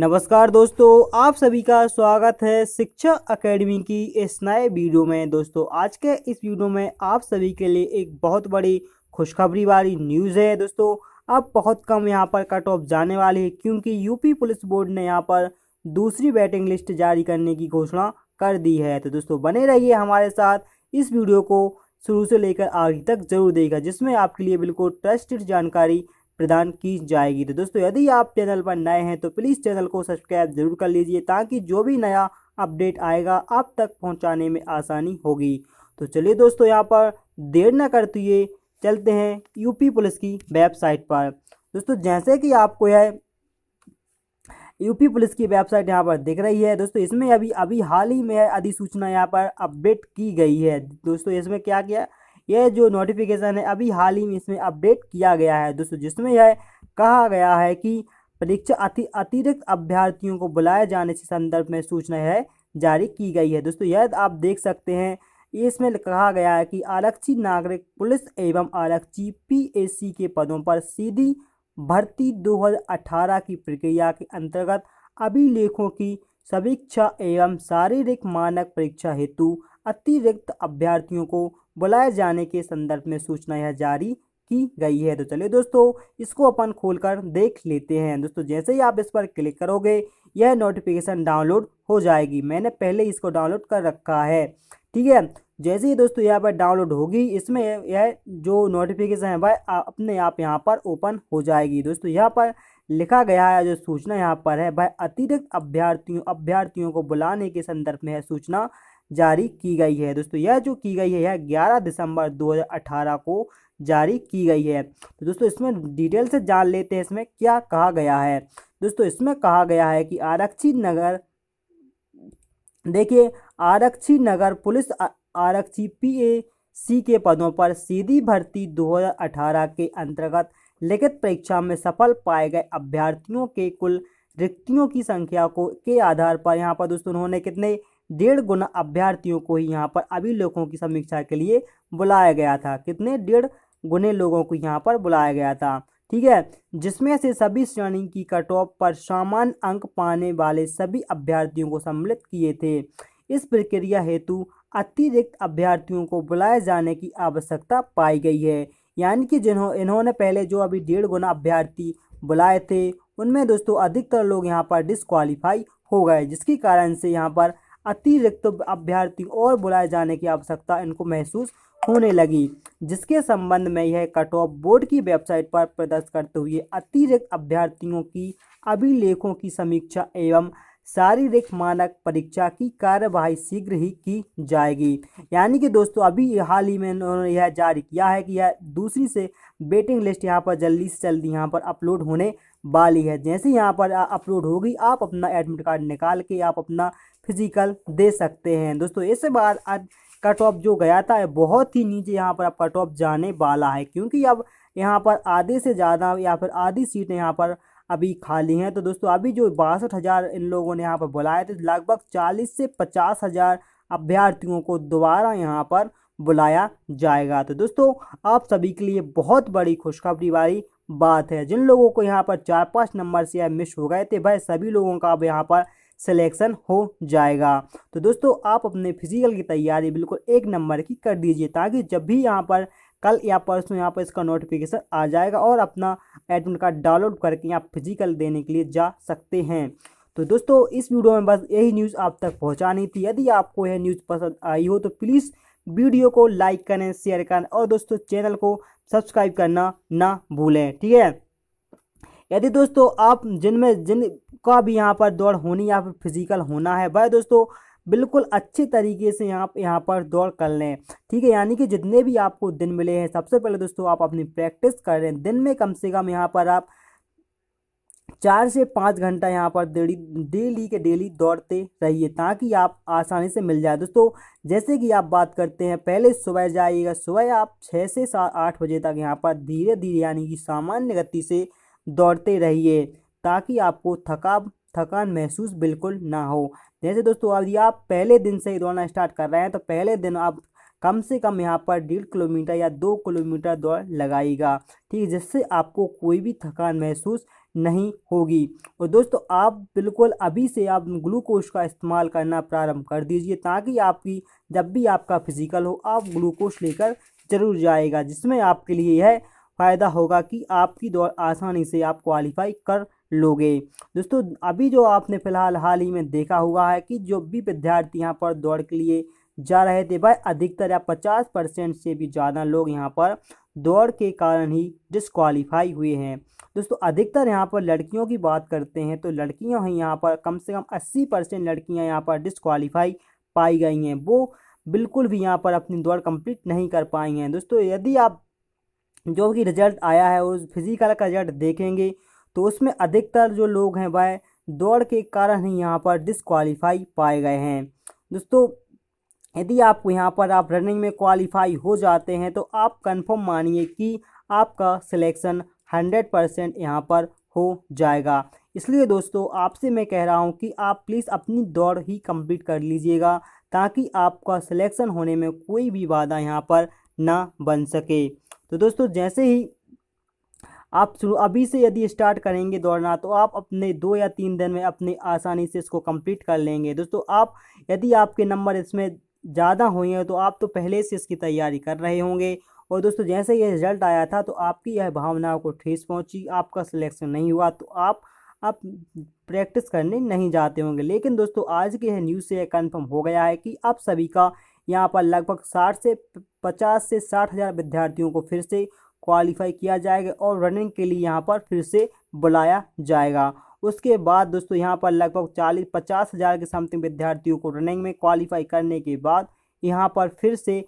नमस्कार दोस्तों आप सभी का स्वागत है शिक्षा एकेडमी की इस नए वीडियो में दोस्तों आज के इस वीडियो में आप सभी के लिए एक बहुत बड़ी खुशखबरी वाली न्यूज़ है दोस्तों अब बहुत कम यहां पर कट ऑफ जाने वाली है क्योंकि यूपी पुलिस बोर्ड ने यहां पर दूसरी बैटिंग लिस्ट जारी करने की घोषणा कर दी है तो दोस्तों बने रहिए हमारे साथ इस वीडियो को शुरू से लेकर आगे तक जरूर देगा जिसमें आपके लिए बिल्कुल ट्रस्टेड जानकारी प्रदान की जाएगी तो दोस्तों यदि आप चैनल पर नए हैं तो प्लीज़ चैनल को सब्सक्राइब जरूर कर लीजिए ताकि जो भी नया अपडेट आएगा आप तक पहुंचाने में आसानी होगी तो चलिए दोस्तों यहाँ पर देर न करते हुए चलते हैं यूपी पुलिस की वेबसाइट पर दोस्तों जैसे कि आपको यह यूपी पुलिस की वेबसाइट यहाँ पर दिख रही है दोस्तों इसमें अभी अभी हाल ही में अधिसूचना यहाँ पर अपडेट की गई है दोस्तों इसमें क्या किया यह जो नोटिफिकेशन है अभी हाल ही में इसमें अपडेट किया गया है दोस्तों जिसमें यह कहा गया है कि परीक्षा अति अतिरिक्त अभ्यर्थियों को बुलाए जाने के संदर्भ में सूचना है जारी की गई है दोस्तों यह आप देख सकते हैं इसमें कहा गया है कि आरक्षी नागरिक पुलिस एवं आरक्षी पी के पदों पर सीधी भर्ती 2018 की प्रक्रिया के अंतर्गत अभिलेखों की समीक्षा एवं शारीरिक मानक परीक्षा हेतु अतिरिक्त अभ्यर्थियों को बुलाए जाने के संदर्भ में सूचना यह जारी की गई है तो चलिए दोस्तों इसको अपन खोलकर देख लेते हैं दोस्तों जैसे ही आप इस पर क्लिक करोगे यह नोटिफिकेशन डाउनलोड हो जाएगी मैंने पहले इसको डाउनलोड कर रखा है ठीक है जैसे ही दोस्तों यहाँ पर डाउनलोड होगी इसमें यह जो नोटिफिकेशन है वह अपने आप यहाँ पर ओपन हो जाएगी दोस्तों यहाँ पर लिखा गया है जो सूचना यहाँ पर है वह अतिरिक्त अभ्यर्थियों अभ्यर्थियों को बुलाने के संदर्भ में है सूचना जारी की गई है दोस्तों यह जो की गई है यह ग्यारह दिसंबर 2018 को जारी की गई है तो दोस्तों इसमें डिटेल से जान लेते हैं इसमें क्या कहा गया है दोस्तों इसमें कहा गया है कि आरक्षी नगर देखिए आरक्षी नगर पुलिस आरक्षी पी सी के पदों पर सीधी भर्ती 2018 के अंतर्गत लिखित परीक्षा में सफल पाए गए अभ्यर्थियों के कुल रिक्तियों की संख्या को के आधार पर यहाँ पर दोस्तों उन्होंने कितने डेढ़ गुना अभ्यर्थियों को ही यहाँ पर अभिलेखों की समीक्षा के लिए बुलाया गया था कितने डेढ़ गुने लोगों को यहाँ पर बुलाया गया था ठीक है जिसमें से सभी श्रेणी की कट ऑफ पर सामान्य अंक पाने वाले सभी अभ्यर्थियों को सम्मिलित किए थे इस प्रक्रिया हेतु अतिरिक्त अभ्यर्थियों को बुलाए जाने की आवश्यकता पाई गई है यानी कि जिन्हों इन्होंने पहले जो अभी डेढ़ गुना अभ्यर्थी बुलाए थे उनमें दोस्तों अधिकतर लोग यहाँ पर डिसक्वालीफाई हो गए जिसके कारण से यहाँ पर अतिरिक्त अभ्यर्थी और बुलाए जाने की आवश्यकता इनको महसूस होने लगी जिसके संबंध में यह कट ऑफ बोर्ड की वेबसाइट पर प्रदर्शित करते हुए अतिरिक्त अभ्यर्थियों की अभिलेखों की समीक्षा एवं शारीरिक मानक परीक्षा की कार्यवाही शीघ्र ही की जाएगी यानी कि दोस्तों अभी हाल ही में उन्होंने यह जारी किया है कि यह दूसरी से वेटिंग लिस्ट यहाँ पर जल्दी से जल्दी यहाँ पर अपलोड होने वाली है जैसे यहाँ पर अपलोड होगी आप अपना एडमिट कार्ड निकाल के आप अपना फिजिकल दे सकते हैं दोस्तों इसके बाद कट ऑफ जो गया था बहुत ही नीचे यहाँ पर अब कट ऑफ जाने वाला है क्योंकि अब यहाँ पर आधे से ज़्यादा या फिर आधी सीटें यहाँ पर अभी खाली हैं तो दोस्तों अभी जो बासठ हज़ार इन लोगों ने यहाँ पर बुलाए थे लगभग चालीस से पचास हज़ार अभ्यर्थियों को दोबारा यहाँ पर बुलाया जाएगा तो दोस्तों आप सभी के लिए बहुत बड़ी खुशखबरी वाली बात है जिन लोगों को यहाँ पर चार पाँच नंबर से या मिस हो गए थे भाई सभी लोगों का अब यहाँ पर सिलेक्शन हो जाएगा तो दोस्तों आप अपने फिजिकल की तैयारी बिल्कुल एक नंबर की कर दीजिए ताकि जब भी यहाँ पर कल या परसों यहाँ पर इसका नोटिफिकेशन आ जाएगा और अपना एडमिट कार्ड डाउनलोड करके आप फिजिकल देने के लिए जा सकते हैं तो दोस्तों इस वीडियो में बस यही न्यूज़ आप तक पहुँचानी थी यदि आपको यह न्यूज़ पसंद आई हो तो प्लीज़ वीडियो को लाइक करें शेयर करें और दोस्तों चैनल को सब्सक्राइब करना ना भूलें ठीक है यदि दोस्तों आप जिनमें जिन का भी यहाँ पर दौड़ होनी या फिर फिजिकल होना है भाई दोस्तों बिल्कुल अच्छे तरीके से यहाँ यहाँ पर दौड़ कर लें ठीक है यानी कि जितने भी आपको दिन मिले हैं सबसे पहले दोस्तों आप अपनी प्रैक्टिस कर रहे हैं दिन में कम से कम यहाँ पर आप चार से पाँच घंटा यहाँ पर डेली डेली के डेली दौड़ते रहिए ताकि आप आसानी से मिल जाए दोस्तों जैसे कि आप बात करते हैं पहले सुबह जाइएगा सुबह आप छः से सात आठ बजे तक यहाँ पर धीरे धीरे यानी कि सामान्य गति से दौड़ते रहिए ताकि आपको थका थकान महसूस बिल्कुल ना हो जैसे दोस्तों यदि आप पहले दिन से ही दौड़ना स्टार्ट कर रहे हैं तो पहले दिन आप कम से कम यहाँ पर डेढ़ किलोमीटर या दो किलोमीटर दौड़ लगाएगा ठीक है जिससे आपको कोई भी थकान महसूस नहीं होगी और दोस्तों आप बिल्कुल अभी से आप ग्लूकोज का इस्तेमाल करना प्रारंभ कर दीजिए ताकि आपकी जब भी आपका फिजिकल हो आप ग्लूकोज लेकर जरूर जाएगा जिसमें आपके लिए यह फ़ायदा होगा कि आपकी दौड़ आसानी से आप क्वालिफाई कर लोगे दोस्तों अभी जो आपने फ़िलहाल हाल ही में देखा हुआ है कि जो भी विद्यार्थी यहाँ पर दौड़ के लिए जा रहे थे भाई अधिकतर या पचास परसेंट से भी ज़्यादा लोग यहाँ पर दौड़ के कारण ही डिसक्वालीफाई हुए हैं दोस्तों अधिकतर यहाँ पर लड़कियों की बात करते हैं तो लड़कियाँ हैं यहाँ पर कम से कम अस्सी परसेंट लड़कियाँ यहाँ पर डिसक्वालीफाई पाई गई हैं वो बिल्कुल भी यहाँ पर अपनी दौड़ कंप्लीट नहीं कर पाई हैं दोस्तों यदि आप जो कि रिजल्ट आया है उस फिजिकल का रिजल्ट देखेंगे तो उसमें अधिकतर जो लोग हैं वह दौड़ के कारण ही यहाँ पर डिसक्वालीफाई पाए गए हैं दोस्तों यदि आपको यहाँ पर आप रनिंग में क्वालिफाई हो जाते हैं तो आप कंफर्म मानिए कि आपका सिलेक्शन हंड्रेड परसेंट यहाँ पर हो जाएगा इसलिए दोस्तों आपसे मैं कह रहा हूँ कि आप प्लीज़ अपनी दौड़ ही कंप्लीट कर लीजिएगा ताकि आपका सिलेक्शन होने में कोई भी बाधा यहाँ पर ना बन सके तो दोस्तों जैसे ही आप शुरू अभी से यदि स्टार्ट करेंगे दौड़ना तो आप अपने दो या तीन दिन में अपने आसानी से इसको कंप्लीट कर लेंगे दोस्तों आप यदि आपके नंबर इसमें ज़्यादा हुई हैं तो आप तो पहले से इसकी तैयारी कर रहे होंगे और दोस्तों जैसे यह रिजल्ट आया था तो आपकी यह भावनाओं को ठेस पहुंची आपका सिलेक्शन नहीं हुआ तो आप आप प्रैक्टिस करने नहीं जाते होंगे लेकिन दोस्तों आज के यह न्यूज़ से यह कन्फर्म हो गया है कि आप सभी का यहाँ पर लगभग साठ से पचास से साठ हज़ार विद्यार्थियों को फिर से क्वालिफाई किया जाएगा और रनिंग के लिए यहाँ पर फिर से बुलाया जाएगा उसके बाद दोस्तों यहाँ पर लगभग चालीस पचास हज़ार के समथिंग विद्यार्थियों को रनिंग में क्वालिफाई करने के बाद यहाँ पर फिर से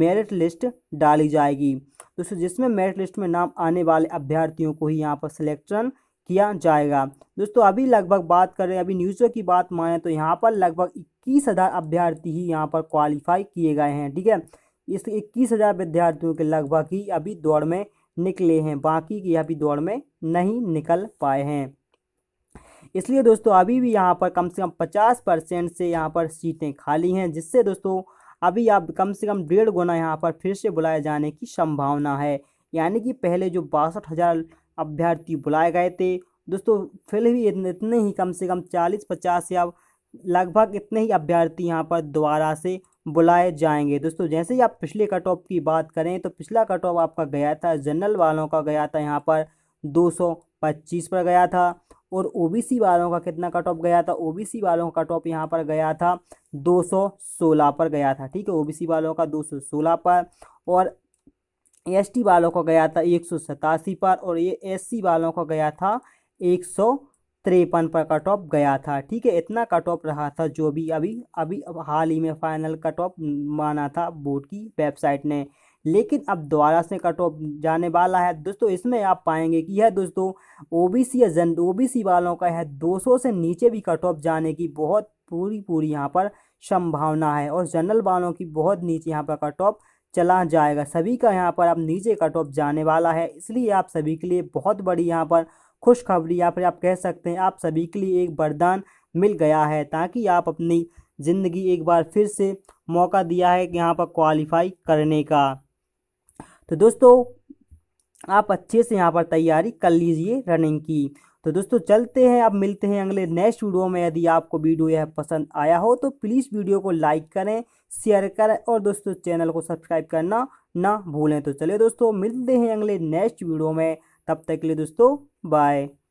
मेरिट लिस्ट डाली जाएगी दोस्तों जिसमें मेरिट लिस्ट में नाम आने वाले अभ्यर्थियों को ही यहाँ पर सिलेक्शन किया जाएगा दोस्तों अभी लगभग बात करें अभी न्यूज़ों की बात माने तो यहाँ पर लगभग इक्कीस हज़ार अभ्यर्थी ही यहाँ पर क्वालिफाई किए गए हैं ठीक है इस इक्कीस हज़ार विद्यार्थियों के लगभग ही अभी दौड़ में निकले हैं बाकी की अभी दौड़ में नहीं निकल पाए हैं इसलिए दोस्तों अभी भी यहाँ पर कम से कम पचास परसेंट से यहाँ पर सीटें खाली हैं जिससे दोस्तों अभी आप कम से कम डेढ़ गुना यहाँ पर फिर से बुलाए जाने की संभावना है यानी कि पहले जो बासठ हज़ार अभ्यर्थी बुलाए गए थे दोस्तों फिर भी इतने, इतने ही कम से कम चालीस पचास या लगभग इतने ही अभ्यर्थी यहाँ पर दोबारा से बुलाए जाएंगे दोस्तों जैसे ही आप पिछले कट ऑफ की बात करें तो पिछला कट ऑफ आपका गया था जनरल वालों का गया था यहाँ पर 225 पर गया था और ओबीसी वालों का कितना कट ऑफ गया था ओबीसी वालों का कट ऑफ यहाँ पर गया था 216 पर गया था ठीक है ओबीसी वालों का 216 पर और एस वालों का गया था एक पर और ये एस वालों का गया था एक तिरपन पर कट ऑफ गया था ठीक है इतना कट ऑफ रहा था जो भी अभी अभी हाल ही में फाइनल कट ऑफ माना था बोर्ड की वेबसाइट ने लेकिन अब दोबारा से कट ऑफ जाने वाला है दोस्तों इसमें आप पाएंगे कि यह दोस्तों ओबीसी या जन ओबीसी वालों का यह 200 से नीचे भी कट ऑफ जाने की बहुत पूरी पूरी यहाँ पर संभावना है और जनरल वालों की बहुत नीचे यहाँ पर कट ऑफ चला जाएगा सभी का यहाँ पर अब नीचे कट ऑफ जाने वाला है इसलिए आप सभी के लिए बहुत बड़ी यहाँ पर खुशखबरी या फिर आप कह सकते हैं आप सभी के लिए एक वरदान मिल गया है ताकि आप अपनी ज़िंदगी एक बार फिर से मौका दिया है कि यहाँ पर क्वालिफाई करने का तो दोस्तों आप अच्छे से यहाँ पर तैयारी कर लीजिए रनिंग की तो दोस्तों चलते हैं अब मिलते हैं अगले नेक्स्ट वीडियो में यदि आपको वीडियो यह पसंद आया हो तो प्लीज़ वीडियो को लाइक करें शेयर करें और दोस्तों चैनल को सब्सक्राइब करना ना भूलें तो चलिए दोस्तों मिलते हैं अगले नेक्स्ट वीडियो में तब तक के लिए दोस्तों बाय